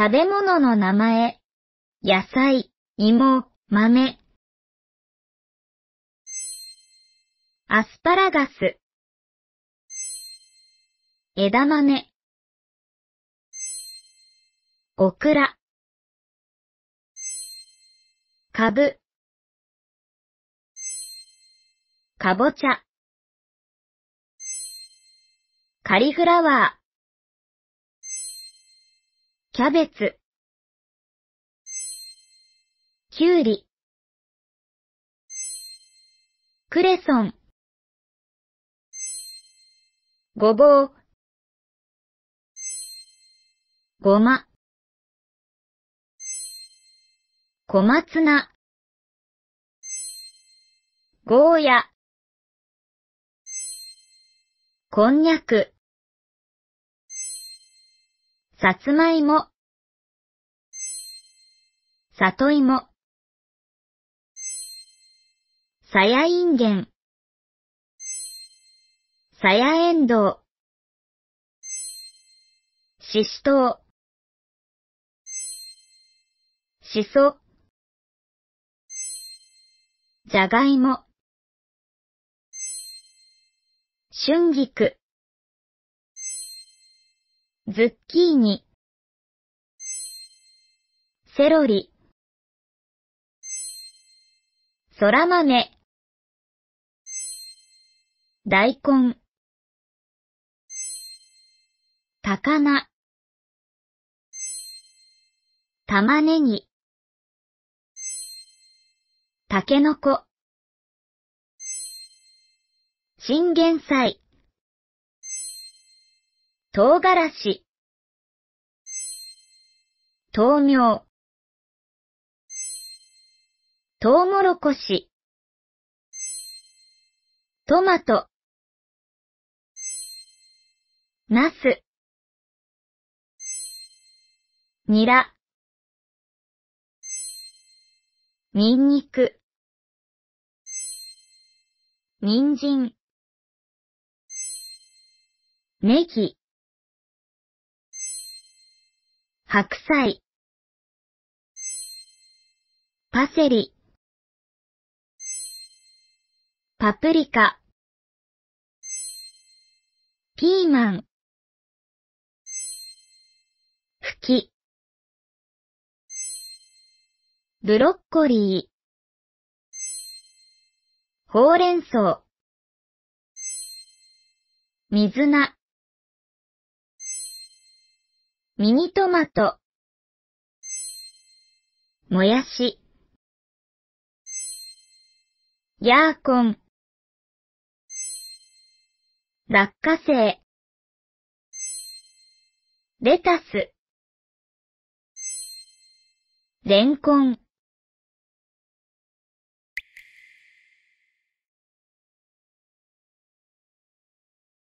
食べ物の名前、野菜、芋、豆。アスパラガス、枝豆、オクラ、カブ。かぼちゃ、カリフラワー、キャベツ、きゅうり、クレソン、ごぼう、ごま、小松菜、ゴーヤ、こんにゃく、さつまいも、さといも、さやいんげん、さやえんどう、ししとう、しそ、じゃがいも、春菊、ズッキーニ、セロリ、そら豆、大根、高菜、玉ねぎ、たけのこ、チンゲンサイ。唐辛子、豆苗、トウモロコシ、トマト、ナス、ニラ、ニンニク、ニンジンネギ、白菜、パセリ、パプリカ、ピーマン、ふき、ブロッコリー、ほうれん草、水菜、ミニトマト、もやし、ヤーコン、落花生、レタス、レンコン、